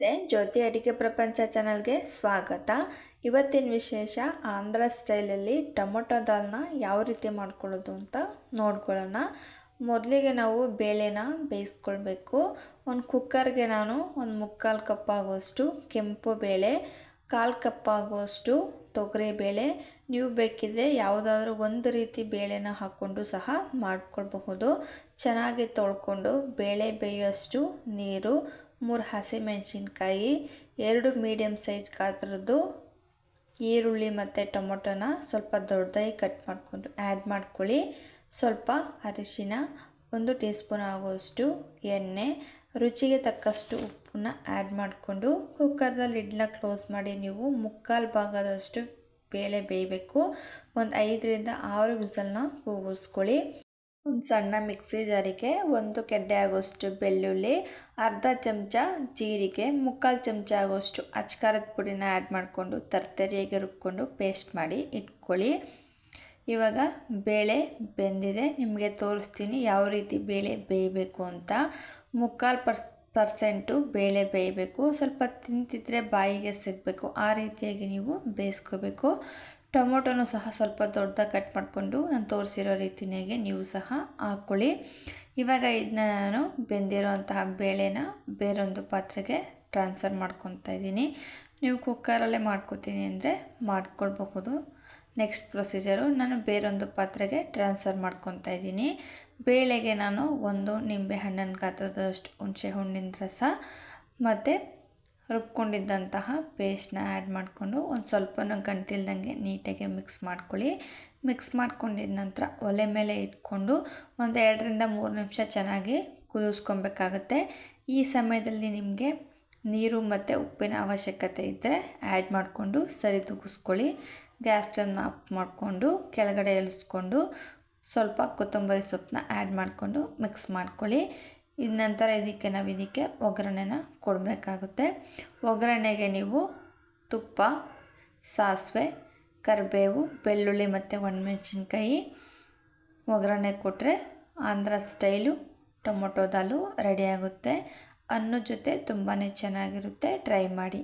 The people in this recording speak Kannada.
ನಮಸ್ತೆ ಜ್ಯೋತಿ ಅಡಿಕೆ ಪ್ರಪಂಚ ಚಾನಲ್ಗೆ ಸ್ವಾಗತ ಇವತ್ತಿನ ವಿಶೇಷ ಆಂಧ್ರ ಸ್ಟೈಲಲ್ಲಿ ಟೊಮೊಟೊ ದಾಲ್ನ ಯಾವ ರೀತಿ ಮಾಡ್ಕೊಳ್ಳೋದು ಅಂತ ನೋಡ್ಕೊಳ್ಳೋಣ ಮೊದಲಿಗೆ ನಾವು ಬೇಳೆನ ಬೇಯಿಸ್ಕೊಳ್ಬೇಕು ಒಂದು ಕುಕ್ಕರ್ಗೆ ನಾನು ಒಂದು ಮುಕ್ಕಾಲು ಕಪ್ ಆಗೋಷ್ಟು ಕೆಂಪು ಬೇಳೆ ಕಾಲು ಕಪ್ಪಾಗುವಷ್ಟು ತೊಗರಿಬೇಳೆ ನೀವು ಬೇಕಿದ್ದರೆ ಯಾವುದಾದ್ರೂ ಒಂದು ರೀತಿ ಬೇಳೆನ ಹಾಕ್ಕೊಂಡು ಸಹ ಮಾಡ್ಕೊಳ್ಬಹುದು ಚೆನ್ನಾಗಿ ತೊಳ್ಕೊಂಡು ಬೇಳೆ ಬೇಯುವಷ್ಟು ನೀರು ಮೂರು ಹಸಿಮೆಣಸಿನ್ಕಾಯಿ ಎರಡು ಮೀಡಿಯಮ್ ಸೈಜ್ ಕಾತ್ರದ್ದು ಈರುಳ್ಳಿ ಮತ್ತು ಟೊಮೊಟೊನ ಸ್ವಲ್ಪ ದೊಡ್ಡದಾಗಿ ಕಟ್ ಮಾಡಿಕೊಂಡು ಆ್ಯಡ್ ಮಾಡ್ಕೊಳ್ಳಿ ಸ್ವಲ್ಪ ಅರಿಶಿನ ಒಂದು ಟೀ ಸ್ಪೂನ್ ಆಗುವಷ್ಟು ಎಣ್ಣೆ ರುಚಿಗೆ ತಕ್ಕಷ್ಟು ಉಪ್ಪು ಸೊಪ್ಪನ್ನ ಆ್ಯಡ್ ಮಾಡಿಕೊಂಡು ಕುಕ್ಕರ್ದ ಲಿಡ್ನ ಕ್ಲೋಸ್ ಮಾಡಿ ನೀವು ಮುಕ್ಕಾಲು ಭಾಗದಷ್ಟು ಬೇಳೆ ಬೇಯಬೇಕು ಒಂದು ಐದರಿಂದ ಆರು ವಿಸಲ್ನ ಕೂಗಿಸ್ಕೊಳ್ಳಿ ಒಂದು ಸಣ್ಣ ಮಿಕ್ಸಿ ಜಾರಿಗೆ ಒಂದು ಕೆಡ್ಡೆ ಆಗೋಷ್ಟು ಬೆಳ್ಳುಳ್ಳಿ ಅರ್ಧ ಚಮಚ ಜೀರಿಗೆ ಮುಕ್ಕಾಲು ಚಮಚ ಆಗೋಷ್ಟು ಅಚ್ಕಾರದ ಪುಡಿನ ಆ್ಯಡ್ ಮಾಡಿಕೊಂಡು ತರ್ತರಿಯಾಗಿ ರುಬ್ಕೊಂಡು ಪೇಸ್ಟ್ ಮಾಡಿ ಇಟ್ಕೊಳ್ಳಿ ಇವಾಗ ಬೇಳೆ ಬೆಂದಿದೆ ನಿಮಗೆ ತೋರಿಸ್ತೀನಿ ಯಾವ ರೀತಿ ಬೇಳೆ ಬೇಯಬೇಕು ಅಂತ ಮುಕ್ಕಾಲು ಪರ್ಸ್ ಪರ್ಸೆಂಟು ಬೇಳೆ ಬೇಯಬೇಕು ಸ್ವಲ್ಪ ತಿಂತಿದ್ರೆ ಬಾಯಿಗೆ ಸಿಗಬೇಕು ಆ ರೀತಿಯಾಗಿ ನೀವು ಬೇಯಿಸ್ಕೋಬೇಕು ಟೊಮೊಟೊನೂ ಸಹ ಸ್ವಲ್ಪ ದೊಡ್ಡದಾಗಿ ಕಟ್ ಮಾಡಿಕೊಂಡು ನಾನು ತೋರಿಸಿರೋ ರೀತಿಯಾಗೆ ನೀವು ಸಹ ಹಾಕ್ಕೊಳ್ಳಿ ಇವಾಗ ಇದನ್ನ ನಾನು ಬೆಂದಿರೋಂತಹ ಬೇಳೆನ ಬೇರೊಂದು ಪಾತ್ರೆಗೆ ಟ್ರಾನ್ಸ್ಫರ್ ಮಾಡ್ಕೊತಾ ಇದ್ದೀನಿ ನೀವು ಕುಕ್ಕರಲ್ಲೇ ಮಾಡ್ಕೋತೀನಿ ಅಂದರೆ ಮಾಡ್ಕೊಳ್ಬಹುದು ನೆಕ್ಸ್ಟ್ ಪ್ರೊಸೀಜರು ನಾನು ಬೇರೊಂದು ಪಾತ್ರೆಗೆ ಟ್ರಾನ್ಸ್ಫರ್ ಮಾಡ್ಕೊತಾ ಇದ್ದೀನಿ ಬೇಳೆಗೆ ನಾನು ಒಂದು ನಿಂಬೆ ಹಣ್ಣಿನ ಗಾತ್ರದಷ್ಟು ಹುಣಸೆ ಹಣ್ಣಿನ ರಸ ಮತ್ತು ರುಬ್ಕೊಂಡಿದ್ದಂತಹ ಪೇಸ್ಟ್ನ ಆ್ಯಡ್ ಮಾಡಿಕೊಂಡು ಒಂದು ಸ್ವಲ್ಪ ಗಂಟಿಲ್ದಂಗೆ ನೀಟಾಗಿ ಮಿಕ್ಸ್ ಮಾಡ್ಕೊಳ್ಳಿ ಮಿಕ್ಸ್ ಮಾಡ್ಕೊಂಡಿದ ನಂತರ ಒಲೆ ಮೇಲೆ ಇಟ್ಕೊಂಡು ಒಂದು ಎರಡರಿಂದ ಮೂರು ನಿಮಿಷ ಚೆನ್ನಾಗಿ ಕುದಿಸ್ಕೊಬೇಕಾಗತ್ತೆ ಈ ಸಮಯದಲ್ಲಿ ನಿಮಗೆ ನೀರು ಮತ್ತು ಉಪ್ಪಿನ ಅವಶ್ಯಕತೆ ಇದ್ದರೆ ಆ್ಯಡ್ ಮಾಡಿಕೊಂಡು ಸರಿದೂಗಿಸ್ಕೊಳ್ಳಿ ಗ್ಯಾಸ್ ಸ್ಟವ್ನ ಆಫ್ ಮಾಡಿಕೊಂಡು ಕೆಳಗಡೆ ಇಳಿಸ್ಕೊಂಡು ಸ್ವಲ್ಪ ಕೊತ್ತಂಬರಿ ಸೊಪ್ಪನ್ನ ಆ್ಯಡ್ ಮಾಡಿಕೊಂಡು ಮಿಕ್ಸ್ ಮಾಡ್ಕೊಳ್ಳಿ ಇದ ನಂತರ ಇದಕ್ಕೆ ನಾವು ಇದಕ್ಕೆ ಒಗ್ಗರಣೆನ ಕೊಡಬೇಕಾಗುತ್ತೆ ಒಗ್ಗರಣೆಗೆ ನೀವು ತುಪ್ಪ ಸಾಸಿವೆ ಕರಿಬೇವು ಬೆಳ್ಳುಳ್ಳಿ ಮತ್ತು ಒಣಮೆಣಸಿನ್ಕಾಯಿ ಒಗ್ಗರಣೆ ಕೊಟ್ಟರೆ ಆಂಧ್ರ ಸ್ಟೈಲು ಟೊಮೊಟೊ ದಾಲು ರೆಡಿಯಾಗುತ್ತೆ ಅನ್ನ ಜೊತೆ ತುಂಬಾ ಚೆನ್ನಾಗಿರುತ್ತೆ ಟ್ರೈ ಮಾಡಿ